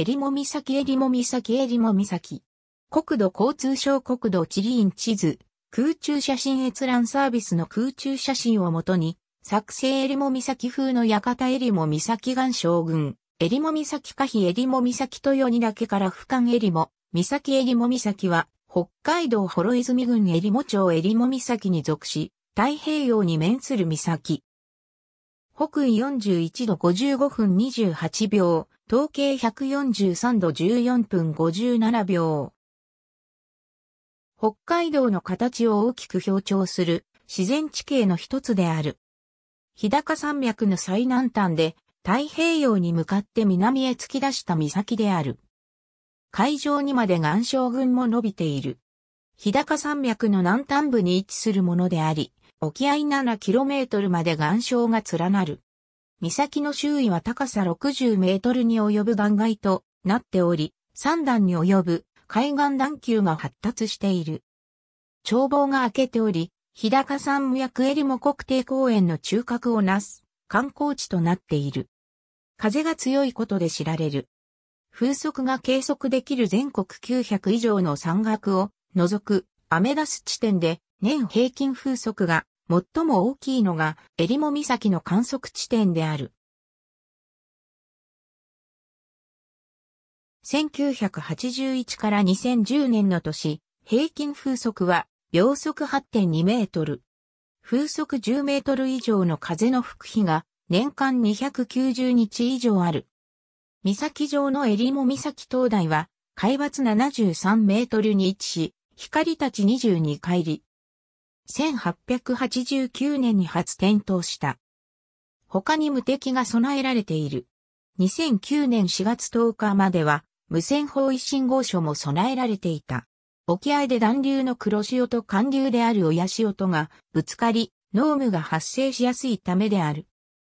襟裳岬襟裳岬襟裳岬。国土交通省国土地理院地図、空中写真閲覧サービスの空中写真をもとに、作成襟裳岬風の館襟裳岬岩将軍、襟裳岬可否襟裳岬と豊にだけから俯瞰襟裳、岬襟裳岬は、北海道幌泉郡襟裳町襟裳岬に属し、太平洋に面する岬。北緯41度55分28秒、東経143度14分57秒。北海道の形を大きく表徴する自然地形の一つである。日高山脈の最南端で太平洋に向かって南へ突き出した岬である。海上にまで岩礁群も伸びている。日高山脈の南端部に位置するものであり、沖合 7km まで岩礁が連なる。岬の周囲は高さ60メートルに及ぶ断崖となっており、3段に及ぶ海岸段丘が発達している。眺望が明けており、日高山無役。エリモ国定公園の中核をなす観光地となっている。風が強いことで知られる。風速が計測できる全国900以上の山岳を除くアメダス地点で年平均風速が最も大きいのが、エリモ岬の観測地点である。1981から2010年の年、平均風速は秒速8.2メートル。風速10メートル以上の風の吹く日が年間290日以上ある。岬上の襟裳岬灯台は海抜73メートルに位置し、光たち22海里、1889年に初点灯した。他に無敵が備えられている。2009年4月10日までは、無線包囲信号書も備えられていた。沖合で暖流の黒潮と寒流である親潮とがぶつかり、濃霧が発生しやすいためである。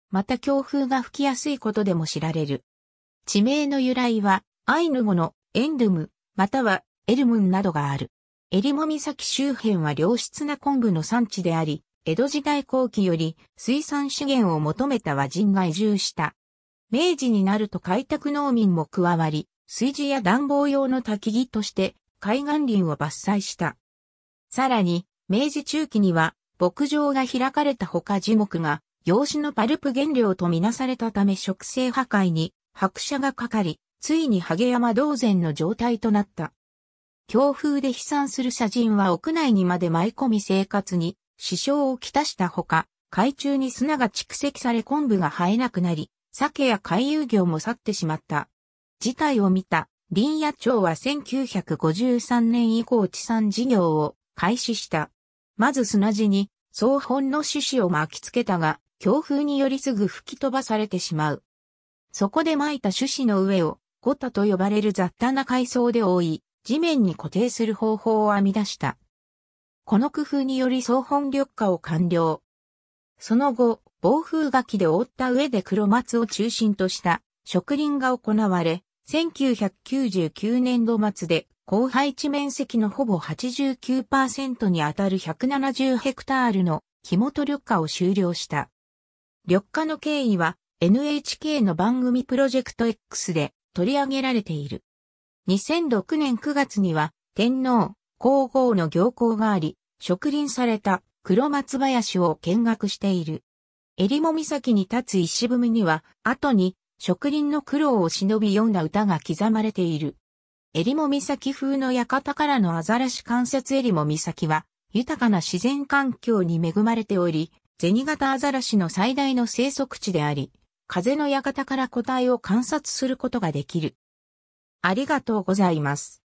また強風が吹きやすいことでも知られる。地名の由来は、アイヌ語のエンドゥム、またはエルムンなどがある。襟裳岬周辺は良質な昆布の産地であり、江戸時代後期より水産資源を求めた和人が移住した。明治になると開拓農民も加わり、炊事や暖房用の焚き木として海岸林を伐採した。さらに、明治中期には牧場が開かれたほか樹木が洋紙のパルプ原料とみなされたため植生破壊に拍車がかかり、ついに萩山同然の状態となった。強風で飛散する車陣は屋内にまで舞い込み生活に支障をきたしたほか、海中に砂が蓄積され昆布が生えなくなり、鮭や海遊魚も去ってしまった。事態を見た林野町は1953年以降地産事業を開始した。まず砂地に総本の種子を巻きつけたが、強風によりすぐ吹き飛ばされてしまう。そこで巻いた種子の上を、ゴタと呼ばれる雑多な海藻で覆い、地面に固定する方法を編み出した。この工夫により総本緑化を完了。その後、暴風垣で覆った上で黒松を中心とした植林が行われ、1999年度末で高配置面積のほぼ89%にあたる170ヘクタールの木本緑化を終了した。緑化の経緯は NHK の番組プロジェクト X で取り上げられている。2006年9月には天皇、皇后の行幸があり、植林された黒松林を見学している。襟裳岬に立つ石踏みには、後に植林の苦労を忍び読んだ歌が刻まれている。襟裳岬風の館からのアザラシ関節襟裳岬は、豊かな自然環境に恵まれており、銭形アザラシの最大の生息地であり、風の館から個体を観察することができる。ありがとうございます。